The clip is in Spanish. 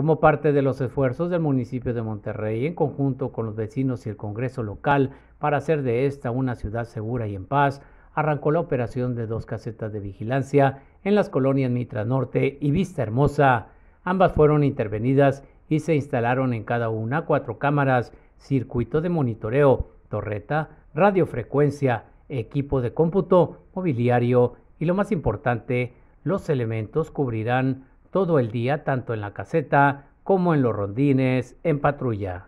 Como parte de los esfuerzos del municipio de Monterrey, en conjunto con los vecinos y el Congreso local, para hacer de esta una ciudad segura y en paz, arrancó la operación de dos casetas de vigilancia en las colonias Mitra Norte y Vista Hermosa. Ambas fueron intervenidas y se instalaron en cada una cuatro cámaras, circuito de monitoreo, torreta, radiofrecuencia, equipo de cómputo, mobiliario y lo más importante, los elementos cubrirán todo el día tanto en la caseta como en los rondines en patrulla.